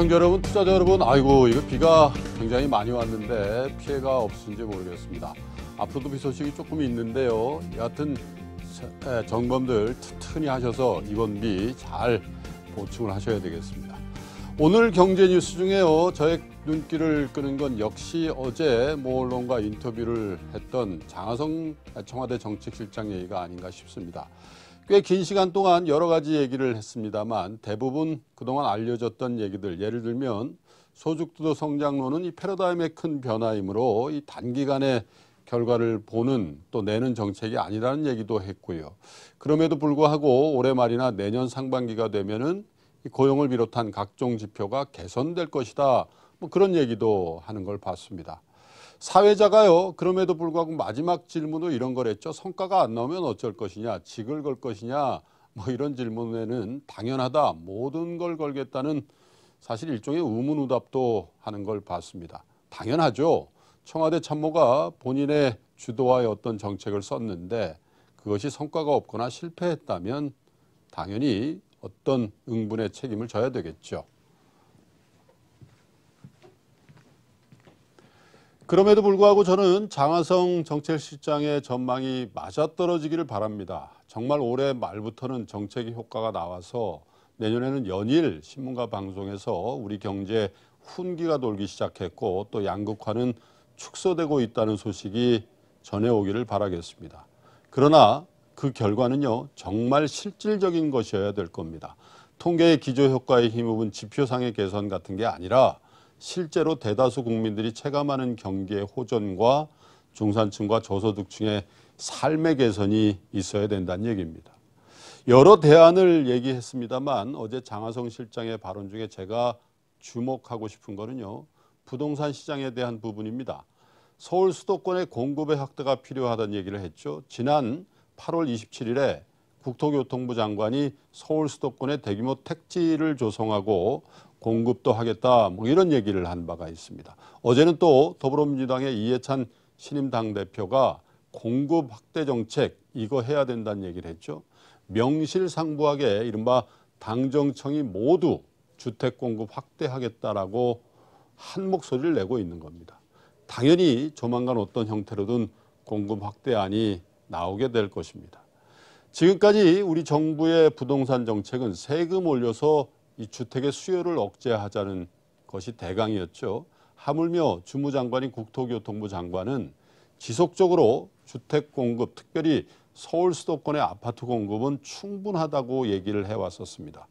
시청자 여러분, 투자자 여러분, 아이고 이거 비가 굉장히 많이 왔는데 피해가 없은지 모르겠습니다. 앞으로도 비 소식이 조금 있는데요. 여하튼 점검들 튼튼히 하셔서 이번 비 잘 보충을 하셔야 되겠습니다. 오늘 경제 뉴스 중에요. 저의 눈길을 끄는 건 역시 어제 모 언론과 인터뷰를 했던 장하성 아, 청와대 정책실장 얘기가 아닌가 싶습니다. 꽤긴 시간 동안 여러 가지 얘기를 했습니다만 대부분 그동안 알려졌던 얘기들 예를 들면 소득주도 성장론은 이 패러다임의 큰 변화이므로 이 단기간에 결과를 보는 또 내는 정책이 아니라는 얘기도 했고요. 그럼에도 불구하고 올해 말이나 내년 상반기가 되면은 고용을 비롯한 각종 지표가 개선될 것이다. 뭐 그런 얘기도 하는 걸 봤습니다. 사회자가요. 그럼에도 불구하고 마지막 질문으로 이런 걸 했죠. 성과가 안 나오면 어쩔 것이냐. 직을 걸 것이냐. 뭐 이런 질문에는 당연하다. 모든 걸 걸겠다는 사실 일종의 우문우답도 하는 걸 봤습니다. 당연하죠. 청와대 참모가 본인의 주도하에 어떤 정책을 썼는데 그것이 성과가 없거나 실패했다면 당연히 어떤 응분의 책임을 져야 되겠죠. 그럼에도 불구하고 저는 장하성 정책실장의 전망이 맞아떨어지기를 바랍니다. 정말 올해 말부터는 정책의 효과가 나와서 내년에는 연일 신문과 방송에서 우리 경제 훈기가 돌기 시작했고 또 양극화는 축소되고 있다는 소식이 전해오기를 바라겠습니다. 그러나 그 결과는요 정말 실질적인 것이어야 될 겁니다. 통계의 기조 효과에 힘입은 지표상의 개선 같은 게 아니라 실제로 대다수 국민들이 체감하는 경기의 호전과 중산층과 저소득층의 삶의 개선이 있어야 된다는 얘기입니다. 여러 대안을 얘기했습니다만 어제 장하성 실장의 발언 중에 제가 주목하고 싶은 거는요. 부동산 시장에 대한 부분입니다. 서울 수도권의 공급의 확대가 필요하다는 얘기를 했죠. 지난 8월 27일에 국토교통부 장관이 서울 수도권의 대규모 택지를 조성하고 공급도 하겠다 뭐 이런 얘기를 한 바가 있습니다. 어제는 또 더불어민주당의 이해찬 신임 당대표가 공급 확대 정책 이거 해야 된다는 얘기를 했죠. 명실상부하게 이른바 당정청이 모두 주택 공급 확대하겠다라고 한 목소리를 내고 있는 겁니다. 당연히 조만간 어떤 형태로든 공급 확대안이 나오게 될 것입니다. 지금까지 우리 정부의 부동산 정책은 세금 올려서 이 주택의 수요를 억제하자는 것이 대강이었죠. 하물며 주무장관인 국토교통부 장관은 지속적으로 주택 공급 특별히 서울 수도권의 아파트 공급은 충분하다고 얘기를 해왔었습니다.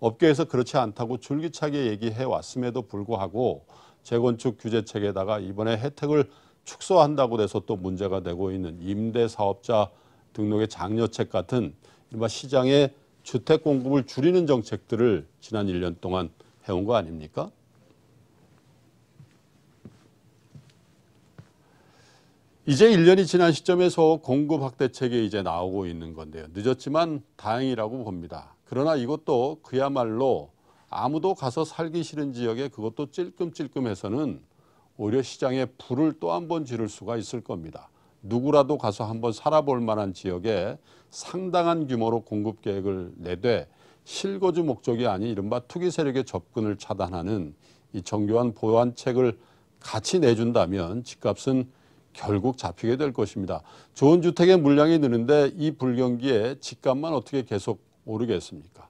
업계에서 그렇지 않다고 줄기차게 얘기해 왔음에도 불구하고 재건축 규제책에다가 이번에 혜택을 축소한다고 돼서 또 문제가 되고 있는 임대사업자 등록의 장려책 같은 시장의 주택 공급을 줄이는 정책들을 지난 1년 동안 해온 거 아닙니까? 이제 1년이 지난 시점에서 공급 확대책이 이제 나오고 있는 건데요. 늦었지만 다행이라고 봅니다. 그러나 이것도 그야말로 아무도 가서 살기 싫은 지역에 그것도 찔끔찔끔해서는 오히려 시장에 불을 또 한 번 지를 수가 있을 겁니다. 누구라도 가서 한번 살아볼 만한 지역에 상당한 규모로 공급 계획을 내되 실거주 목적이 아닌 이른바 투기 세력의 접근을 차단하는 이 정교한 보완책을 같이 내준다면 집값은 결국 잡히게 될 것입니다. 좋은 주택의 물량이 느는데 이 불경기에 집값만 어떻게 계속 오르겠습니까?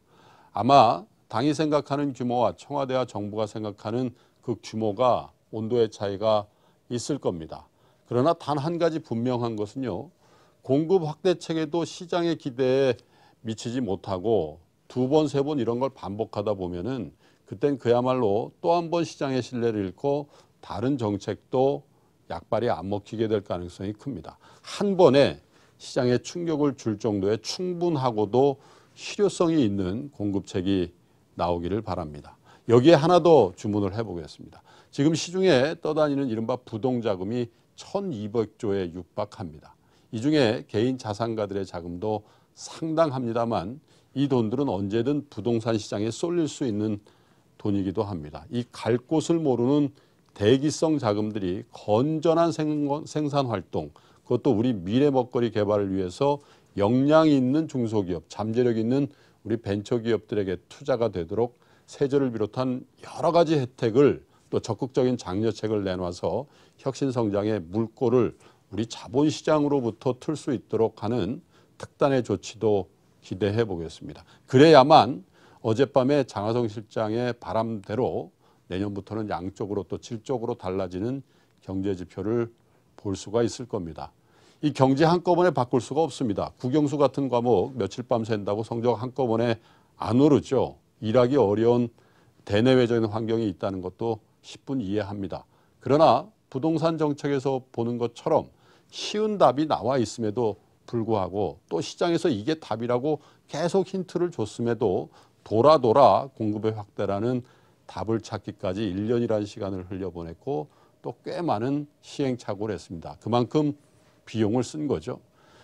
아마 당이 생각하는 규모와 청와대와 정부가 생각하는 그 규모가 온도의 차이가 있을 겁니다. 그러나 단 한 가지 분명한 것은요. 공급 확대 책에도 시장의 기대에 미치지 못하고 두 번, 세 번 이런 걸 반복하다 보면은 그땐 그야말로 또 한 번 시장의 신뢰를 잃고 다른 정책도 약발이 안 먹히게 될 가능성이 큽니다. 한 번에 시장에 충격을 줄 정도의 충분하고도 실효성이 있는 공급책이 나오기를 바랍니다. 여기에 하나 더 주문을 해보겠습니다. 지금 시중에 떠다니는 이른바 부동자금이 1200조에 육박합니다. 이 중에 개인 자산가들의 자금도 상당합니다만 이 돈들은 언제든 부동산 시장에 쏠릴 수 있는 돈이기도 합니다. 이 갈 곳을 모르는 대기성 자금들이 건전한 생산 활동, 그것도 우리 미래 먹거리 개발을 위해서 역량 이 있는 중소기업, 잠재력 있는 우리 벤처기업들에게 투자가 되도록 세제를 비롯한 여러 가지 혜택을 또 적극적인 장려책을 내놔서 혁신성장의 물꼬를 우리 자본시장으로부터 틀 수 있도록 하는 특단의 조치도 기대해 보겠습니다. 그래야만 어젯밤에 장하성 실장의 바람대로 내년부터는 양쪽으로 또 질적으로 달라지는 경제 지표를 볼 수가 있을 겁니다. 이 경제 한꺼번에 바꿀 수가 없습니다. 국영수 같은 과목 며칠 밤 샌다고 성적 한꺼번에 안 오르죠. 일하기 어려운 대내외적인 환경이 있다는 것도 1 0분 이해합니다. 그러나 부동산 정책에서 보는 것처럼 쉬운 답이 나와 있음에도 불구하고 또 시장에서 이게 답이라고 계속 힌트를 줬음에도 돌아돌아 공급의 확대라는 답을 찾기까지 1년이라는 시간을 흘려보냈고 또 꽤 많은 시행착오를 했습니다. 그만큼 비용을 쓴 거죠.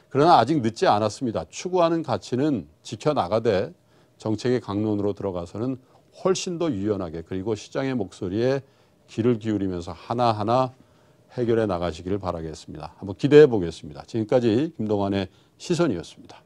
그러나 아직 늦지 않았습니다. 추구하는 가치는 지켜나가되 정책의 강론으로 들어가서는 훨씬 더 유연하게 그리고 시장의 목소리에 귀를 기울이면서 하나하나 해결해 나가시기를 바라겠습니다. 한번 기대해 보겠습니다. 지금까지 김동환의 시선이었습니다.